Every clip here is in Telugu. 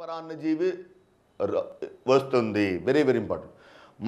పరాన్న జీవి వస్తుంది వెరీ వెరీ ఇంపార్టెంట్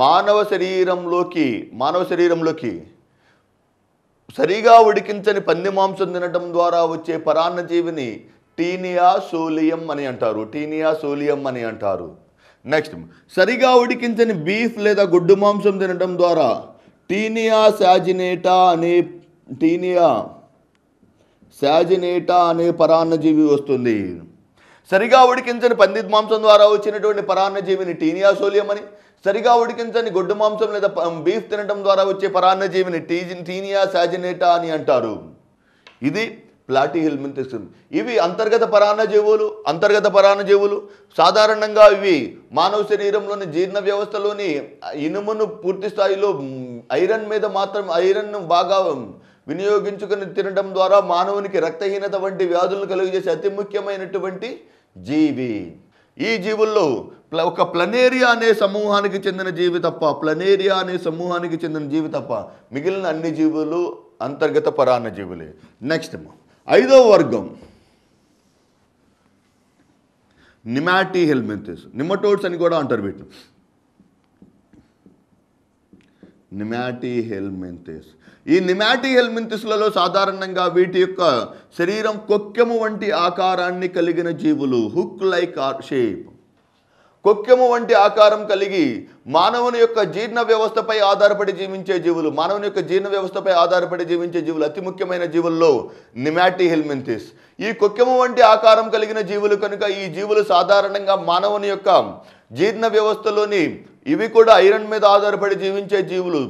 మానవ శరీరంలోకి మానవ శరీరంలోకి సరిగా ఉడికించని పంది మాంసం తినడం ద్వారా వచ్చే పరాన్న జీవిని టీనియా సోలియం అని అంటారు టీనియా సోలియం అని అంటారు నెక్స్ట్ సరిగా ఉడికించని బీఫ్ లేదా గుడ్డు మాంసం తినడం ద్వారా టీనియా శాజినేటా అనే టీనియా శాజినేటా అనే పరాన్నజీవి వస్తుంది సరిగా ఉడికించని పందిత్ మాంసం ద్వారా వచ్చినటువంటి పరాన్నజీవిని టీనియాసోలియం అని సరిగా ఉడికించని గొడ్డు మాంసం లేదా బీఫ్ తినడం ద్వారా వచ్చే పరాన్నజీవిని టీ టీనియా సాజినేటా అని అంటారు ఇది ప్లాటీ హెల్మిన్ తీసుకుంది ఇవి అంతర్గత పరాన్నజీవులు అంతర్గత పరాన్నజీవులు సాధారణంగా ఇవి మానవ శరీరంలోని జీర్ణ వ్యవస్థలోని ఇనుమును పూర్తి స్థాయిలో ఐరన్ మీద మాత్రం ఐరన్ను బాగా వినియోగించుకుని తినడం ద్వారా మానవునికి రక్తహీనత వంటి వ్యాధులను కలుగజేసే అతి ముఖ్యమైనటువంటి జీవి ఈ జీవుల్లో ఒక ప్లనేరియా అనే సమూహానికి చెందిన జీవి తప్ప ప్లనేరియా అనే సమూహానికి చెందిన జీవి తప్ప మిగిలిన అన్ని జీవులు అంతర్గత పరాన్న జీవులే నెక్స్ట్ ఐదవ వర్గం నిమాటి హెల్మెంతిస్ నిమటోడ్స్ అని కూడా అంటారు వీటిని నిమాటి హెల్మెంతిస్ ఈ నిమాటి హెల్మెంతిస్లలో సాధారణంగా వీటి యొక్క శరీరం కొక్కెము వంటి ఆకారాన్ని కలిగిన జీవులు హుక్ లైక్ ఆర్ షేప్ కొక్కెము వంటి ఆకారం కలిగి మానవుని యొక్క జీర్ణ వ్యవస్థపై ఆధారపడి జీవించే జీవులు మానవుని యొక్క జీర్ణ వ్యవస్థపై ఆధారపడి జీవించే జీవులు అతి ముఖ్యమైన జీవుల్లో నిమాటి హెల్మెంతిస్ ఈ కొక్కెము వంటి ఆకారం కలిగిన జీవులు కనుక ఈ జీవులు సాధారణంగా మానవుని యొక్క జీర్ణ వ్యవస్థలోని ఇవి కూడా ఐరన్ మీద ఆధారపడి జీవించే జీవులు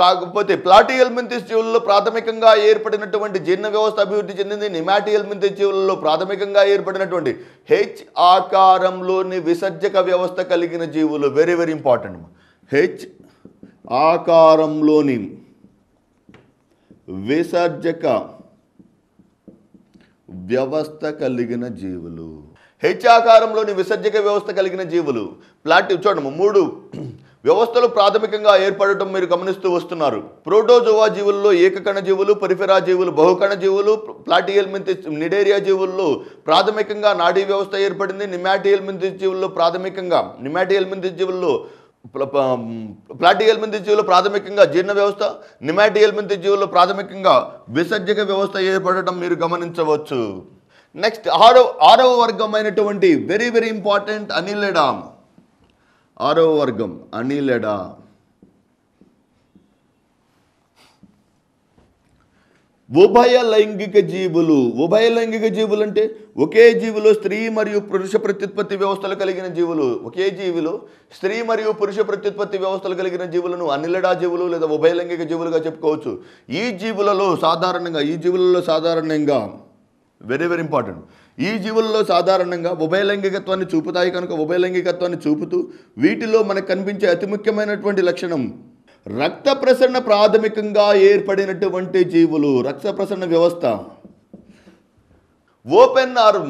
కాకపోతే ప్లాటియల్ మింతిస్ జీవులలో ప్రాథమికంగా ఏర్పడినటువంటి జీర్ణ వ్యవస్థ అభివృద్ధి చెందింది నిమాటియల్ మెంతిస్ జీవులలో ప్రాథమికంగా ఏర్పడినటువంటి హెచ్ ఆకారంలోని విసర్జక వ్యవస్థ కలిగిన జీవులు వెరీ వెరీ ఇంపార్టెంట్ హెచ్ ఆకారంలోని విసర్జక వ్యవస్థ కలిగిన జీవులు హెచ్ ఆకారంలోని విసర్జక వ్యవస్థ కలిగిన జీవులు ప్లాట్ చూడము మూడు వ్యవస్థలు ప్రాథమికంగా ఏర్పడటం మీరు గమనిస్తూ వస్తున్నారు ప్రోటోజోవా జీవుల్లో ఏకకణ జీవులు పరిఫెరా జీవులు బహుకణ జీవులు ప్లాటియల్మింతిస్ నిడేరియా జీవుల్లో ప్రాథమికంగా నాడీ వ్యవస్థ ఏర్పడింది నిమాటియల్ నిమాటియల్మింతిస్ జీవుల్లో ప్రాథమికంగా నిమాటియల్ నిమాటియల్మింతిస్ జీవుల్లో ప్లాటియల్మింతి జీవులు ప్రాథమికంగా జీర్ణ వ్యవస్థ నిమాటియల్మింతి జీవుల్లో ప్రాథమికంగా విసర్జక వ్యవస్థ ఏర్పడటం మీరు గమనించవచ్చు నెక్స్ట్ ఆరో ఆరవ వర్గం అయినటువంటి వెరీ వెరీ ఇంపార్టెంట్ అనిలెడా ఆరవ వర్గం అనిలెడా ఉభయ లైంగిక జీవులు ఉభయ లైంగిక జీవులు అంటే ఒకే జీవులు స్త్రీ మరియు పురుష ప్రత్యుత్పత్తి వ్యవస్థలు కలిగిన జీవులు ఒకే జీవిలో స్త్రీ మరియు పురుష ప్రత్యుత్పత్తి వ్యవస్థలు కలిగిన జీవులను అనిలడా జీవులు లేదా ఉభయ లైంగిక జీవులుగా చెప్పుకోవచ్చు ఈ జీవులలో సాధారణంగా ఈ జీవులలో సాధారణంగా వెరీ వెరీ ఇంపార్టెంట్ ఈ జీవుల్లో సాధారణంగా ఉభయలైంగికత్వాన్ని చూపుతాయి కనుక ఉభయలైంగికత్వాన్ని చూపుతూ వీటిలో మనకు కనిపించే అతి ముఖ్యమైనటువంటి లక్షణం రక్త ప్రసరణ ప్రాథమికంగా ఏర్పడినటువంటి జీవులు రక్త ప్రసరణ వ్యవస్థ ఓపెన్ ఆర్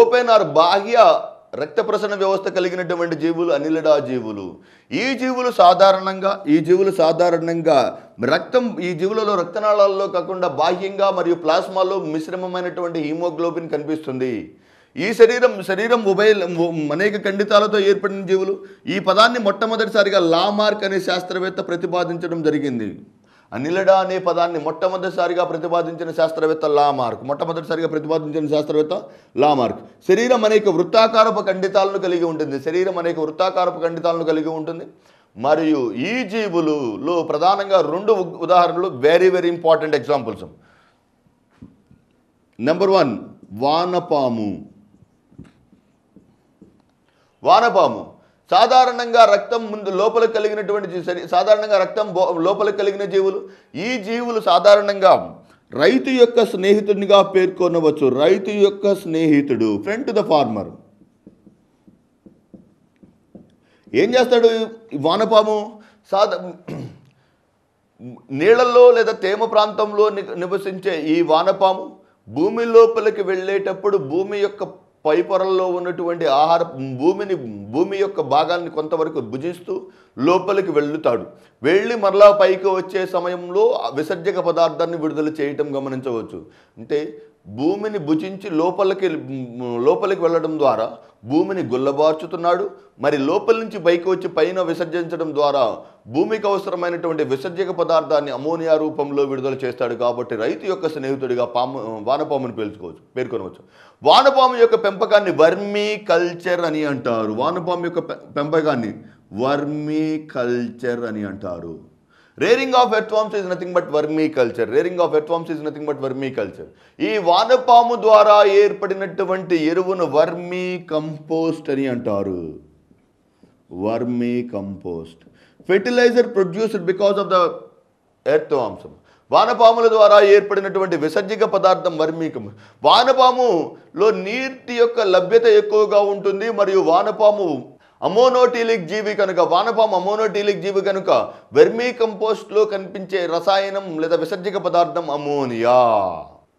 ఓపెన్ ఆర్ బాహ్య రక్త ప్రసరణ వ్యవస్థ కలిగినటువంటి జీవులు అనిలడా జీవులు ఈ జీవులు సాధారణంగా ఈ జీవులు సాధారణంగా రక్తం ఈ జీవులలో రక్తనాళాల్లో కాకుండా బాహ్యంగా మరియు ప్లాస్మాలో మిశ్రమమైనటువంటి హీమోగ్లోబిన్ కనిపిస్తుంది ఈ శరీరం శరీరం ఉభయ అనేక ఖండితాలతో ఏర్పడిన జీవులు ఈ పదాన్ని మొట్టమొదటిసారిగా లామార్క్ అనే శాస్త్రవేత్త ప్రతిపాదించడం జరిగింది నిలడా అనే పదాన్ని మొట్టమొదటిసారిగా ప్రతిపాదించిన శాస్త్రవేత్త లామార్క్ మొట్టమొదటిసారిగా ప్రతిపాదించిన శాస్త్రవేత్త లామార్క్ శరీరం అనేక వృత్తాకారపు ఖండితాలను కలిగి ఉంటుంది శరీరం అనేక వృత్తాకారపు ఖండితాలను కలిగి ఉంటుంది మరియు ఈ జీవులులో ప్రధానంగా రెండు ఉదాహరణలు very very important examples number one వానపాము వానపాము సాధారణంగా రక్తం ముందు లోపల కలిగినటువంటి సాధారణంగా రక్తం లోపల కలిగిన జీవులు ఈ జీవులు సాధారణంగా రైతు యొక్క స్నేహితుడినిగా పేర్కొనవచ్చు రైతు యొక్క స్నేహితుడు ఫ్రెండ్ ద ఫార్మర్ ఏం చేస్తాడు వానపాము సాధ నీళ్ళల్లో లేదా తేమ ప్రాంతంలో నివసించే ఈ వానపాము భూమి లోపలికి వెళ్ళేటప్పుడు భూమి యొక్క పై పొరల్లో ఉన్నటువంటి ఆహార భూమిని భూమి యొక్క భాగాన్ని కొంతవరకు భుజిస్తూ లోపలికి వెళ్తాడు వెళ్ళి మరలా పైకి వచ్చే సమయంలో విసర్జక పదార్థాన్ని విడుదల చేయటం గమనించవచ్చు అంటే భూమిని భుజించి లోపలికి లోపలికి వెళ్ళడం ద్వారా భూమిని గుల్లబార్చుతున్నాడు మరి లోపల నుంచి పైకి వచ్చి పైన విసర్జించడం ద్వారా భూమికి అవసరమైనటువంటి విసర్జక పదార్థాన్ని అమోనియా రూపంలో విడుదల చేస్తాడు కాబట్టి రైతు యొక్క స్నేహితుడిగా పాము వానపామును పేల్చుకోవచ్చు పేర్కొనవచ్చు వానపాము యొక్క పెంపకాన్ని వర్మీ కల్చర్ అని అంటారు వానపాము యొక్క పెంపకాన్ని వర్మీ కల్చర్ అని అంటారు rearing of earthworms is nothing but vermiculture rearing of earthworms is nothing but vermiculture ఈ వానపాము ద్వారా ఏర్పడినటువంటి ఎరువును వర్మీ కంపోస్ట్ అని అంటారు vermicompost fertilizer produced because of the ఎర్త్వాంసం వానపాముల ద్వారా ఏర్పడినటువంటి విసర్జక పదార్థం వర్మీకం వానపాములో నీటి యొక్క లభ్యత ఎక్కువగా ఉంటుంది మరియు వానపాము అమోనోటీలిక్ జీవి కనుక వానపాము అమోనోటీలిక్ జీవి కనుక వెర్మీ కంపోస్ట్లో కనిపించే రసాయనం లేదా విసర్జక పదార్థం అమోనియా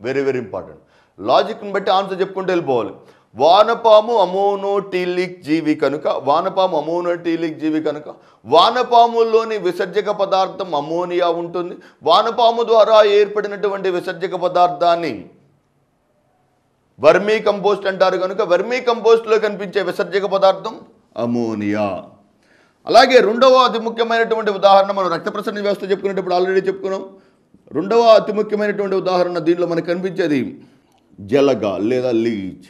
వెరీ వెరీ ఇంపార్టెంట్ లాజిక్ని బట్టి ఆన్సర్ చెప్పుకుంటే వెళ్ళిపోవాలి వానపాము అమోనోటీలిక్ జీవి కనుక వానపాము అమోనోటీలిక్ జీవి కనుక వానపాములోని విసర్జక పదార్థం అమోనియా ఉంటుంది వానపాము ద్వారా ఏర్పడినటువంటి విసర్జక పదార్థాన్ని వర్మీ కంపోస్ట్ అంటారు కనుక వర్మీ కంపోస్ట్లో కనిపించే విసర్జక పదార్థం అమోనియా అలాగే రెండవ అతి ముఖ్యమైనటువంటి ఉదాహరణ మనం రక్త ప్రసరణ వ్యవస్థ చెప్పుకునేటప్పుడు ఆల్రెడీ చెప్పుకున్నాం రెండవ అతి ముఖ్యమైనటువంటి ఉదాహరణ దీనిలో మనకు కనిపించేది జలగా లేదా లీచ్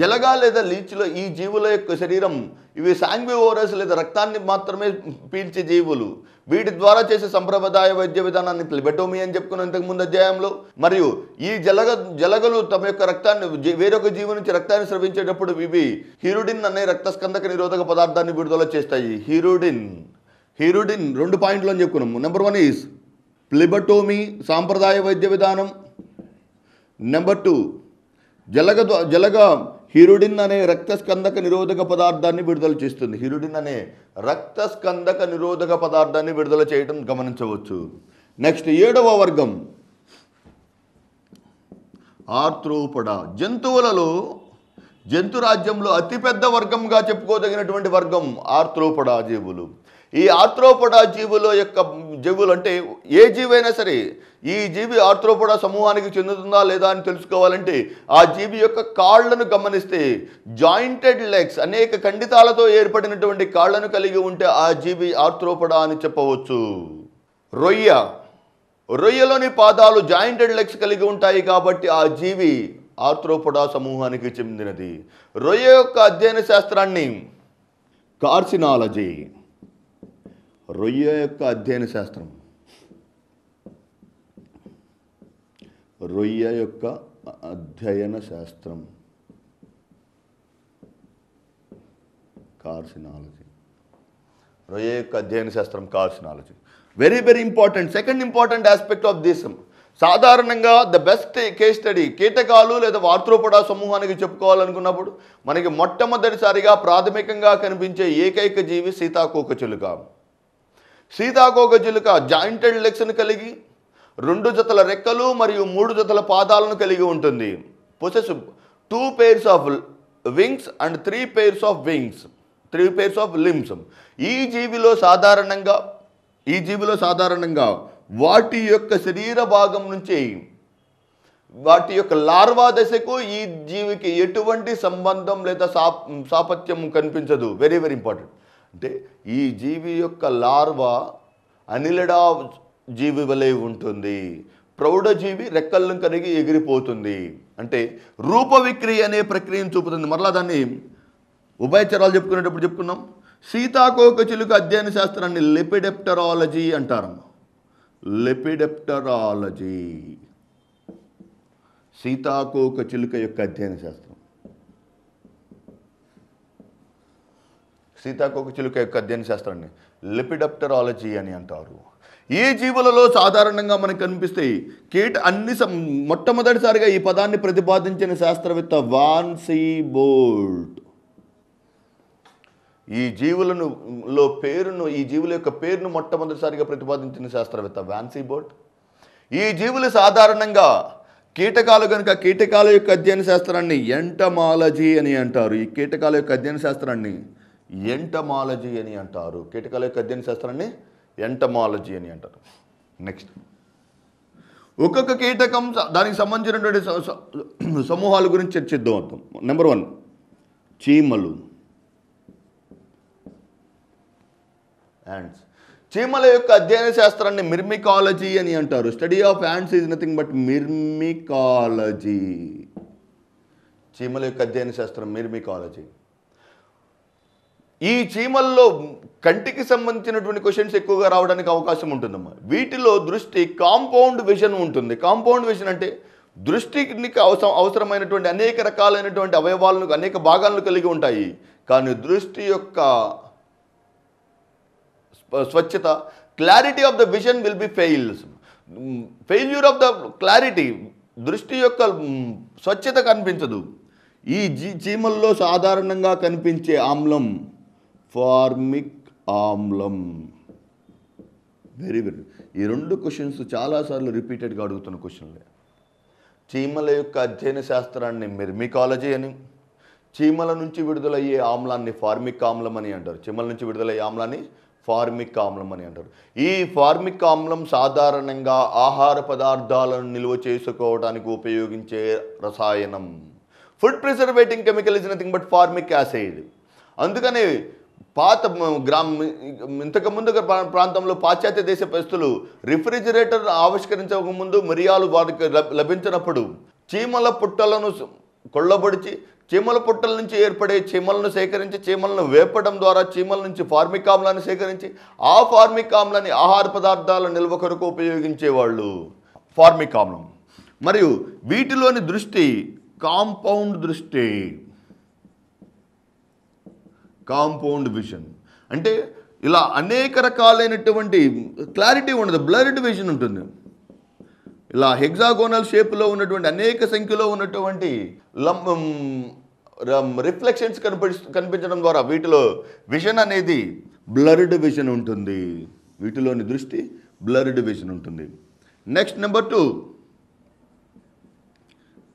జలగా లేదా లీచ్లో ఈ జీవుల యొక్క శరీరం ఇవి సాంగ్వివోరస్ లేదా రక్తాన్ని మాత్రమే పీల్చే జీవులు వీటి ద్వారా చేసే సంప్రదాయ వైద్య విధానాన్ని ప్లిబెటోమీ అని చెప్పుకున్న ఇంతకుముందు అధ్యాయంలో మరియు ఈ జలగ జలగలు తమ యొక్క రక్తాన్ని వేరొక జీవు నుంచి రక్తాన్ని స్రవించేటప్పుడు ఇవి హీరోడిన్ అనే రక్తస్కందక నిరోధక పదార్థాన్ని విడుదల చేస్తాయి హీరోడిన్ హీరోడిన్ రెండు పాయింట్లు అని చెప్పుకున్నాము నెంబర్ వన్ ఈజ్ ప్లిబటోమీ సాంప్రదాయ వైద్య విధానం నెంబర్ టూ జలగ జలగ హిరుడిన్ అనే రక్తస్కందక నిరోధక పదార్థాన్ని విడుదల చేస్తుంది హిరుడిన్ అనే రక్తస్కందక నిరోధక పదార్థాన్ని విడుదల చేయటం గమనించవచ్చు నెక్స్ట్ ఏడవ వర్గం ఆర్త్రోపడ జంతువులలో జంతురాజ్యంలో అతిపెద్ద వర్గంగా చెప్పుకోదగినటువంటి వర్గం ఆర్థ్రోపడా జీవులు ఈ ఆర్థ్రోపడా జీవుల యొక్క జీవులు అంటే ఏ జీవైనా సరే ఈ జీవి ఆర్థ్రోపడ సమూహానికి చెందుతుందా లేదా అని తెలుసుకోవాలంటే ఆ జీవి యొక్క కాళ్లను గమనిస్తే జాయింటెడ్ లెగ్స్ అనేక ఖండితాలతో ఏర్పడినటువంటి కాళ్లను కలిగి ఉంటే ఆ జీవి ఆర్థ్రోపడ అని చెప్పవచ్చు రొయ్య రొయ్యలోని పాదాలు జాయింటెడ్ లెగ్స్ కలిగి ఉంటాయి కాబట్టి ఆ జీవి ఆర్థ్రోపడా సమూహానికి చెందినది రొయ్య యొక్క అధ్యయన శాస్త్రాన్ని కార్సినాలజీ రొయ్య యొక్క అధ్యయన శాస్త్రం రొయ్య యొక్క అధ్యయన శాస్త్రం కార్సినాలజీ రొయ్య యొక్క అధ్యయన శాస్త్రం carcinology very very important second important aspect of దేశం సాధారణంగా ద బెస్ట్ కేస్ స్టడీ కీటకాలు లేదా వార్త్రోపడా సమూహానికి చెప్పుకోవాలనుకున్నప్పుడు మనకి మొట్టమొదటిసారిగా ప్రాథమికంగా కనిపించే ఏకైక జీవి సీతాకోకచిలుక సీతాకోక జిలుక జాయింటెడ్ లెగ్స్ను కలిగి రెండు జతల రెక్కలు మరియు మూడు జతల పాదాలను కలిగి ఉంటుంది possess two pairs of wings and three pairs of wings three pairs of limbs ఈ జీవిలో సాధారణంగా ఈ జీవిలో సాధారణంగా వాటి యొక్క శరీర భాగం నుంచి వాటి యొక్క లార్వా దశకు ఈ జీవికి ఎటువంటి సంబంధం లేదా సాపత్యం కనిపించదు వెరీ వెరీ ఇంపార్టెంట్ అంటే ఈ జీవి యొక్క లార్వా అనిలడా జీవి వలె ఉంటుంది ప్రౌఢజీవి రెక్కలను కరిగి ఎగిరిపోతుంది అంటే రూప విక్రియ అనే ప్రక్రియను చూపుతుంది మరలా దాన్ని ఉభయచరాలు చెప్పుకునేటప్పుడు చెప్పుకున్నాం సీతాకోక చిలుక అధ్యయన శాస్త్రాన్ని లెపిడెప్టరాలజీ అంటారు లిపిడెప్టరాలజీ సీతాకోక చిలుక యొక్క అధ్యయన శాస్త్రం సీతాకోకచిలుక యొక్క అధ్యయన శాస్త్రాన్ని లిపిడప్టరాలజీ అని అంటారు ఈ జీవులలో సాధారణంగా మనకు కనిపిస్తాయి కీట అన్ని మొట్టమొదటిసారిగా ఈ పదాన్ని ప్రతిపాదించిన శాస్త్రవేత్త వాన్సీ బోల్ట్ ఈ జీవులను లో పేరును ఈ జీవుల యొక్క పేరును మొట్టమొదటిసారిగా ప్రతిపాదించిన శాస్త్రవేత్త వాన్సీ బోల్ట్ ఈ జీవులు సాధారణంగా కీటకాలు కనుక కీటకాల యొక్క అధ్యయన శాస్త్రాన్ని ఎంటమాలజీ అని అంటారు ఈ కీటకాల యొక్క అధ్యయన శాస్త్రాన్ని ఎంటమాలజీ అని అంటారు కీటకాల యొక్క అధ్యయన శాస్త్రాన్ని ఎంటమాలజీ అని అంటారు నెక్స్ట్ ఒక్కొక్క కీటకం దానికి సంబంధించినటువంటి సమూహాల గురించి చర్చిద్దాం అర్థం నెంబర్ వన్ చీమలు యాండ్స్ చీమల యొక్క అధ్యయన శాస్త్రాన్ని మిర్మికాలజీ అని అంటారు study of ants is nothing but myrmecology చీమల యొక్క అధ్యయన శాస్త్రం మిర్మికాలజీ ఈ చీమల్లో కంటికి సంబంధించినటువంటి క్వశ్చన్స్ ఎక్కువగా రావడానికి అవకాశం ఉంటుందమ్మా వీటిలో దృష్టి కాంపౌండ్ విజన్ ఉంటుంది కాంపౌండ్ విజన్ అంటే దృష్టికి అవసరం అవసరమైనటువంటి అనేక రకాలైనటువంటి అవయవాలను అనేక భాగాలను కలిగి ఉంటాయి కానీ దృష్టి యొక్క స్వచ్ఛత clarity of the vision will be fails failure of the clarity దృష్టి యొక్క స్వచ్ఛత కనిపించదు ఈ జీ చీమల్లో సాధారణంగా కనిపించే ఆమ్లం ఫార్మిక్ ఆమ్లం వెరీ వెరీ ఈ రెండు క్వశ్చన్స్ చాలాసార్లు రిపీటెడ్గా అడుగుతున్న క్వశ్చన్లే చీమల యొక్క అధ్యయన శాస్త్రాన్ని మెర్మికాలజీ అని చీమల నుంచి విడుదలయ్యే ఆమ్లాన్ని ఫార్మిక్ ఆమ్లం అని అంటారు చీమల నుంచి విడుదలయ్యే ఆమ్లాన్ని ఫార్మిక్ ఆమ్లం అని అంటారు ఈ ఫార్మిక్ ఆమ్లం సాధారణంగా ఆహార పదార్థాలను నిల్వ చేసుకోవడానికి ఉపయోగించే రసాయనం food preserving chemical is nothing but formic acid అందుకనే పాత గ్రామ ఇంతకు ముందుగా ప్రాంతంలో పాశ్చాత్య దేశ ప్రస్తులు రిఫ్రిజిరేటర్ ఆవిష్కరించక ముందు మిరియాలు వారికి లభించినప్పుడు చీమల పుట్టలను కొళ్ళబడిచి చీమల పుట్టల నుంచి ఏర్పడే చీమలను సేకరించి చీమలను వేపడం ద్వారా చీమల నుంచి ఫార్మిక్ ఆమ్లాన్ని సేకరించి ఆ ఫార్మిక్ ఆమ్లాన్ని ఆహార పదార్థాల నిల్వ కొరకు ఉపయోగించేవాళ్ళు ఫార్మిక్ ఆమ్లం మరియు వీటిలోని దృష్టి కాంపౌండ్ దృష్టి కాంపౌండ్ విజన్ అంటే ఇలా అనేక రకాలైనటువంటి క్లారిటీ ఉండదు బ్లర్డ్ విజన్ ఉంటుంది ఇలా హెగ్జాగోనల్ షేప్లో ఉన్నటువంటి అనేక సంఖ్యలో ఉన్నటువంటి లం రిఫ్లెక్షన్స్ కనిపి కనిపించడం ద్వారా వీటిలో విజన్ అనేది బ్లర్డ్ విజన్ ఉంటుంది వీటిలోని దృష్టి బ్లర్డ్ విజన్ ఉంటుంది నెక్స్ట్ నెంబర్ టూ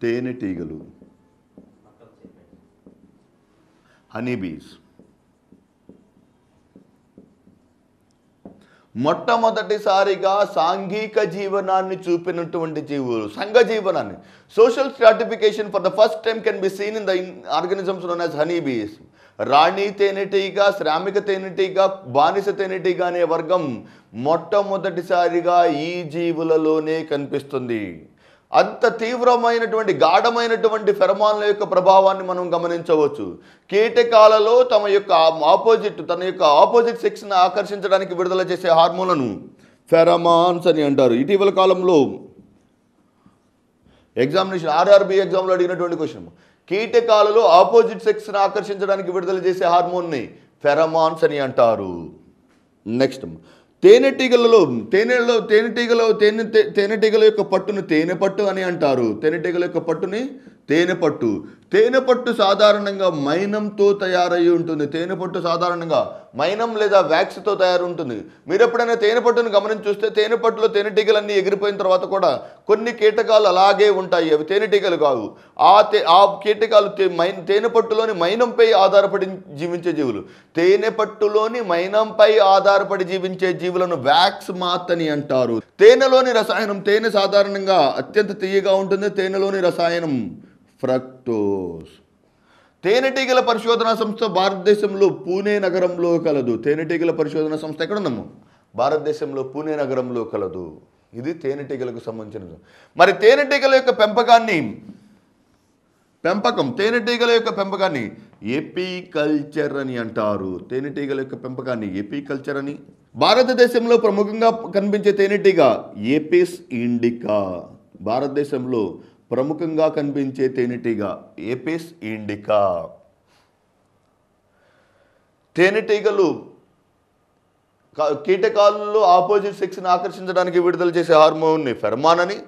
తేనెటీగలు హనీబీస్ మొట్టమొదటిసారిగా సాంఘిక జీవనాన్ని చూపినటువంటి జీవులు సంఘ జీవనాన్ని social stratification for the first time can be seen in the organisms known as honey bees రాణి తేనెటీగా శ్రామిక తేనెటీగా బానిస తేనెటీగా అనే వర్గం మొట్టమొదటిసారిగా ఈ జీవులలోనే కనిపిస్తుంది అంత తీవ్రమైనటువంటి గాఢమైనటువంటి ఫెరమాన్ల యొక్క ప్రభావాన్ని మనం గమనించవచ్చు కీటకాలలో తమ యొక్క ఆపోజిట్ తన యొక్క ఆపోజిట్ సెక్స్ని ఆకర్షించడానికి విడుదల చేసే హార్మోన్లను ఫెరమాన్స్ అని అంటారు ఇటీవల కాలంలో ఎగ్జామినేషన్ ఆర్ఆర్బి ఎగ్జామ్లో అడిగినటువంటి క్వశ్చన్ కీటకాలలో ఆపోజిట్ సెక్స్ని ఆకర్షించడానికి విడుదల చేసే హార్మోన్ని ఫెరమాన్స్ అని అంటారు నెక్స్ట్ తేనెటీగలలో తేనెలో తేనెటీగలో తేనె తేనెటీగల యొక్క పట్టును తేనె పట్టు అని అంటారు తేనెటీగల యొక్క పట్టుని తేనె పట్టు తేనె పట్టు సాధారణంగా మైనంతో తయారై ఉంటుంది తేనె పట్టు సాధారణంగా మైనం లేదా వ్యాక్స్తో ఉంటుంది మీరు ఎప్పుడైనా తేనె పట్టును గమనించి చూస్తే తేనె పట్టులో తేనెటీగలన్నీ ఎగిరిపోయిన తర్వాత కూడా కొన్ని కీటకాలు అలాగే ఉంటాయి అవి తేనెటీగలు కావు ఆ తే ఆ కీటకాలు మైన్ తేనె పట్టులోని మైనంపై ఆధారపడి జీవించే జీవులు తేనె పట్టులోని మైనంపై ఆధారపడి జీవించే జీవులను వ్యాక్స్ మాత్ అని అంటారు తేనెలోని రసాయనం తేనె సాధారణంగా అత్యంత తీయగా ఉంటుంది తేనెలోని రసాయనం ఫ్రక్టోస్ తేనెటీగల పరిశోధన సంస్థ భారతదేశంలో పూణే నగరంలో కలదు తేనెటీగల పరిశోధన సంస్థ ఎక్కడ ఉన్నాము భారతదేశంలో పూణే నగరంలో కలదు ఇది తేనెటీగలకు సంబంధించినది మరి తేనెటీగల యొక్క పెంపకాన్ని పెంపకం తేనెటీగల యొక్క పెంపకాన్ని ఎపికల్చర్ అని అంటారు తేనెటీగల యొక్క పెంపకాన్ని ఎపికల్చర్ అని భారతదేశంలో ప్రముఖంగా కనిపించే తేనెటీగ ఏపిస్ ఇండికా భారతదేశంలో ప్రముఖంగా కనిపించే తేనెటీగ ఏపిస్ ఇండికా తేనెటీగలు కీటకాలలో ఆపోజిట్ సెక్స్ని ఆకర్షించడానికి విడుదల చేసే హార్మోన్ని ఫెర్మాన్ అని